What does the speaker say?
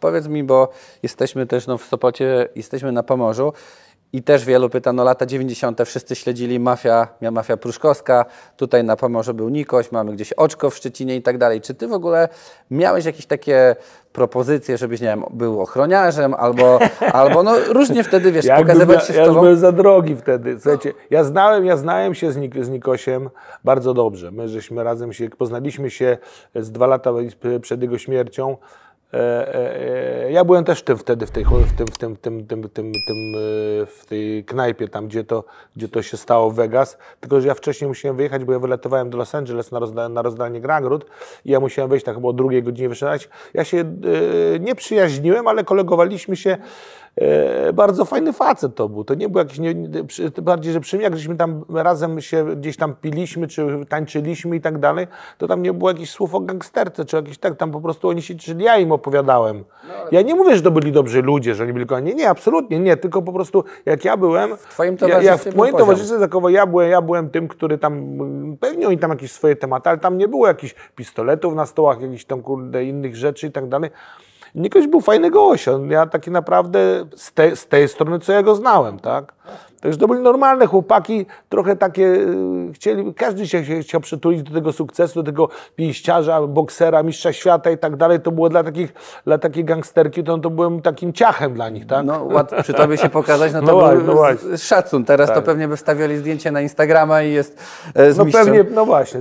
Powiedz mi, bo jesteśmy też no, w Sopocie, jesteśmy na Pomorzu i też wielu pyta, no lata 90. wszyscy śledzili mafia, miała mafia pruszkowska, tutaj na Pomorzu był Nikoś, mamy gdzieś Oczko w Szczecinie i tak dalej. Czy ty w ogóle miałeś jakieś takie propozycje, żebyś, nie wiem, był ochroniarzem albo, albo no różnie wtedy, wiesz, ja pokazywać bym, ja, z tobą? Ja byłem za drogi wtedy, no. słuchajcie, ja znałem, ja znałem się z, Nik z Nikosiem bardzo dobrze, my żeśmy razem się, poznaliśmy się z dwa lata przed jego śmiercią, E, e, e, ja byłem też tym wtedy w tej, w tym, w tym, w tym, tym, tym, tym, w tej knajpie, tam gdzie to, gdzie to się stało w Vegas. Tylko, że ja wcześniej musiałem wyjechać, bo ja wylatowałem do Los Angeles na, rozda na rozdanie nagród i ja musiałem wyjść, tak było o drugiej godzinie wyszedać. Ja się nie przyjaźniłem, ale kolegowaliśmy się. E, bardzo fajny facet to był. To nie był jakiś, nie, przy, bardziej, że przy mnie, jak żeśmy tam razem się gdzieś tam piliśmy, czy tańczyliśmy i tak dalej, to tam nie było jakichś słów o gangsterce, czy jakiś tak, tam po prostu oni się, czyli ja im opowiadałem. No, ja nie mówię, że to byli dobrzy ludzie, że oni byli kochani. Nie, nie, absolutnie nie, tylko po prostu jak ja byłem, w twoim towarzystwie ja, ja w moim towarzystwie zakowo ja byłem, ja byłem tym, który tam, pewnie oni tam jakieś swoje tematy, ale tam nie było jakichś pistoletów na stołach, jakichś tam kurde innych rzeczy i tak dalej. Nikoś był fajny gość, on, ja taki naprawdę z, te, z tej strony, co ja go znałem, tak? Także to byli normalne chłopaki, trochę takie y, chcieli, każdy się chciał przytulić do tego sukcesu, do tego pięściarza, boksera, mistrza świata i tak dalej. To było dla takich, dla takiej gangsterki, to, to byłem takim ciachem dla nich, tak? No przy tobie się pokazać, no to no, no właśnie, szacun. Teraz tak. to pewnie by wstawiali zdjęcie na Instagrama i jest e, z No mistrzem. pewnie, no właśnie.